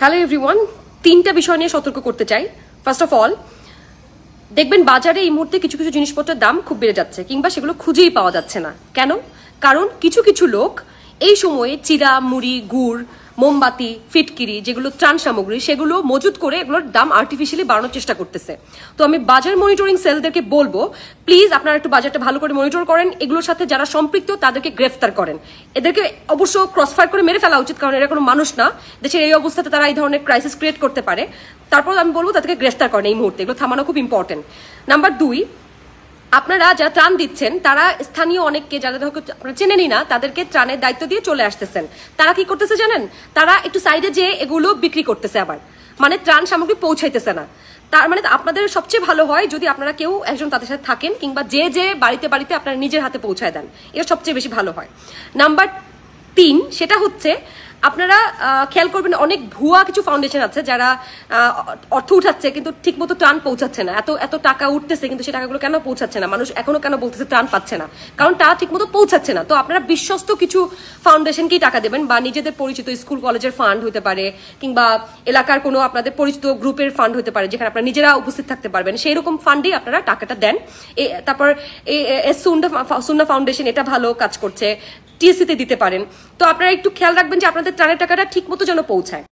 hello everyone তিনটা বিষয় নিয়ে সতর্ক করতে চাই ফার্স্ট অফ অল দেখবেন বাজারে এই মুহূর্তে কিছু কিছু জিনিসপত্রের দাম খুব বেড়ে যাচ্ছে কিংবা সেগুলো খুঁজেই পাওয়া যাচ্ছে না কেন কারণ কিছু কিছু লোক এই সময়ে চিরা মুড়ি গুড় মোমবাতি ফিটকিরি যেগুলো ত্রাণ সামগ্রী সেগুলো মজুত করে এগুলোর দাম আর্টিফিশিয়ালি বাড়ানোর চেষ্টা করতেছে তো আমি বাজার মনিটরিং সেলদেরকে বলবো প্লিজ আপনারা একটু বাজারটা ভালো করে মনিটর করেন এগুলোর সাথে যারা সম্পৃক্ত তাদেরকে গ্রেফতার করেন এদেরকে অবশ্য ক্রসফায়ার করে মেরে ফেলা উচিত কারণ এরা কোনো মানুষ না দেশের এই অবস্থাতে তারা এই ধরনের ক্রাইসিস ক্রিয়েট করতে পারে তারপর আমি বলবো তাদেরকে গ্রেফতার করেন এই মুহূর্তে এগুলো থামানো খুব ইম্পর্টেন্ট নাম্বার দুই আপনারা যারা ত্রাণ দিচ্ছেন তারা স্থানীয় অনেককে যারা ধরো আপনারা চেনেনি না তাদেরকে ত্রাণের দায়িত্ব দিয়ে চলে আসতেছেন তারা কি করতেছে জানেন তারা একটু সাইডে যেয়ে এগুলো বিক্রি করতেছে আবার মানে ত্রাণ সামগ্রী পৌঁছাইতেছে না তার মানে আপনাদের সবচেয়ে ভালো হয় যদি আপনারা কেউ একজন তাদের সাথে থাকেন কিংবা যে যে বাড়িতে বাড়িতে আপনারা নিজের হাতে পৌঁছায় দেন এটা সবচেয়ে বেশি ভালো হয় নাম্বার তিন সেটা হচ্ছে আপনারা খেয়াল করবেন অনেক ভুয়া কিছু ফাউন্ডেশন আছে যারা অর্থ উঠাচ্ছে কিন্তু ঠিকমতো ত্রাণ পৌঁছাচ্ছে না এত এত টাকা উঠতেছে কিন্তু সেই টাকাগুলো কেন পৌঁছাচ্ছে না মানুষ এখনো কেন বলতেছে ত্রাণ পাচ্ছে না কারণ তারা ঠিকমতো পৌঁছাচ্ছে না তো আপনারা বিশ্বস্ত কিছু ফাউন্ডেশনকেই টাকা দেবেন বা নিজেদের পরিচিত স্কুল কলেজের ফান্ড হতে পারে কিংবা এলাকার কোনো আপনাদের পরিচিত গ্রুপের ফান্ড হতে পারে যেখানে আপনারা নিজেরা উপস্থিত থাকতে পারবেন সেই রকম ফান্ডেই আপনারা টাকাটা দেন তারপর সুন্না সুন্না ফাউন্ডেশন এটা ভালো কাজ করছে টিএসিতে দিতে পারেন তো আপনারা একটু খেয়াল রাখবেন যে আপনাদের ত্রাণের টাকাটা ঠিক মতো যেন পৌঁছায়